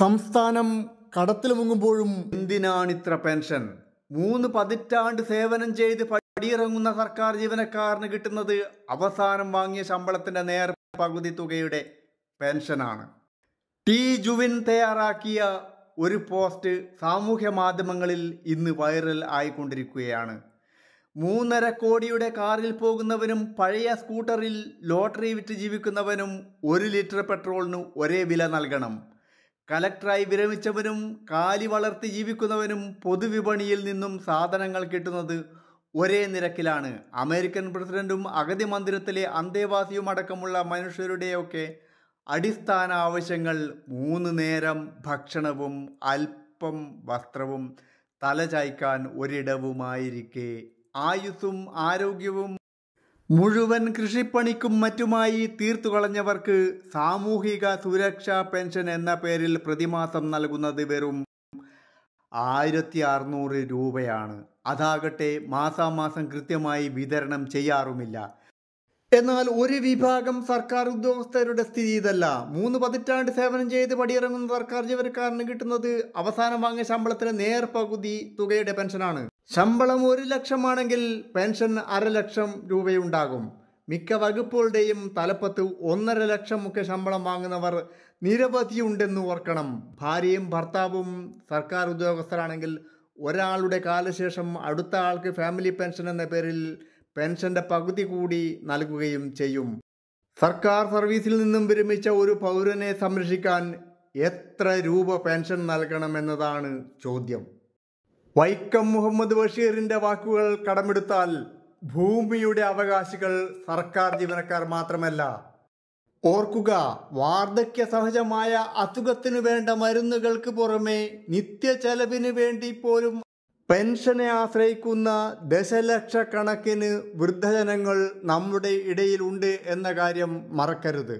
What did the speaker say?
സംസ്ഥാനം കടത്തിൽ മുങ്ങുമ്പോഴും എന്തിനാണിത്ര പെൻഷൻ മൂന്ന് പതിറ്റാണ്ട് സേവനം ചെയ്ത് പടിയിറങ്ങുന്ന സർക്കാർ ജീവനക്കാരന് കിട്ടുന്നത് അവസാനം വാങ്ങിയ ശമ്പളത്തിന്റെ നേർ പകുതി തുകയുടെ പെൻഷനാണ് ടി ജുവിൻ തയ്യാറാക്കിയ ഒരു പോസ്റ്റ് സാമൂഹ്യ മാധ്യമങ്ങളിൽ ഇന്ന് വൈറൽ ആയിക്കൊണ്ടിരിക്കുകയാണ് മൂന്നര കോടിയുടെ കാറിൽ പോകുന്നവനും പഴയ സ്കൂട്ടറിൽ ലോട്ടറി വിറ്റ് ജീവിക്കുന്നവനും ഒരു ലിറ്റർ പെട്രോളിന് ഒരേ വില നൽകണം കലക്ടറായി വിരമിച്ചവനും കാലി വളർത്തി ജീവിക്കുന്നവനും പൊതുവിപണിയിൽ നിന്നും സാധനങ്ങൾ കിട്ടുന്നത് ഒരേ നിരക്കിലാണ് അമേരിക്കൻ പ്രസിഡന്റും അഗതി മന്ദിരത്തിലെ അന്തേവാസിയും അടക്കമുള്ള മനുഷ്യരുടെയൊക്കെ അടിസ്ഥാന ആവശ്യങ്ങൾ മൂന്ന് നേരം ഭക്ഷണവും അല്പം വസ്ത്രവും തലചായ്ക്കാൻ ഒരിടവുമായിരിക്കെ ആയുസ്സും ആരോഗ്യവും മുഴുവൻ കൃഷിപ്പണിക്കും മറ്റുമായി തീർത്തു കളഞ്ഞവർക്ക് സാമൂഹിക സുരക്ഷാ പെൻഷൻ എന്ന പേരിൽ പ്രതിമാസം നൽകുന്നത് വെറും ആയിരത്തി അറുന്നൂറ് രൂപയാണ് അതാകട്ടെ മാസാമാസം കൃത്യമായി വിതരണം ചെയ്യാറുമില്ല എന്നാൽ ഒരു വിഭാഗം സർക്കാർ ഉദ്യോഗസ്ഥരുടെ സ്ഥിതി ഇതല്ല മൂന്ന് പതിറ്റാണ്ട് സേവനം ചെയ്ത് പടിയിറങ്ങുന്ന സർക്കാർ ജീവനക്കാരന് കിട്ടുന്നത് അവസാനം വാങ്ങിയ ശമ്പളത്തിന് പകുതി തുകയുടെ പെൻഷനാണ് ശമ്പളം ഒരു ലക്ഷമാണെങ്കിൽ പെൻഷൻ അരലക്ഷം രൂപയുണ്ടാകും മിക്ക വകുപ്പുകളുടെയും തലപ്പത്ത് ഒന്നര ഒക്കെ ശമ്പളം വാങ്ങുന്നവർ നിരവധിയുണ്ടെന്ന് ഓർക്കണം ഭാര്യയും ഭർത്താവും സർക്കാർ ഉദ്യോഗസ്ഥരാണെങ്കിൽ ഒരാളുടെ കാലശേഷം അടുത്ത ആൾക്ക് ഫാമിലി പെൻഷൻ എന്ന പേരിൽ പെൻഷന്റെ പകുതി കൂടി നൽകുകയും ചെയ്യും സർക്കാർ സർവീസിൽ നിന്നും വിരമിച്ച ഒരു പൗരനെ സംരക്ഷിക്കാൻ എത്ര രൂപ പെൻഷൻ നൽകണമെന്നതാണ് ചോദ്യം വൈക്കം മുഹമ്മദ് ബഷീറിന്റെ വാക്കുകൾ കടമെടുത്താൽ ഭൂമിയുടെ അവകാശികൾ സർക്കാർ ജീവനക്കാർ മാത്രമല്ല ഓർക്കുക വാർദ്ധക്യ സഹജമായ അസുഖത്തിനു വേണ്ട മരുന്നുകൾക്ക് പുറമെ നിത്യ ചെലവിന് വേണ്ടി പോലും പെൻഷനെ ആശ്രയിക്കുന്ന ദശലക്ഷക്കണക്കിന് വൃദ്ധജനങ്ങൾ നമ്മുടെ ഇടയിലുണ്ട് എന്ന കാര്യം മറക്കരുത്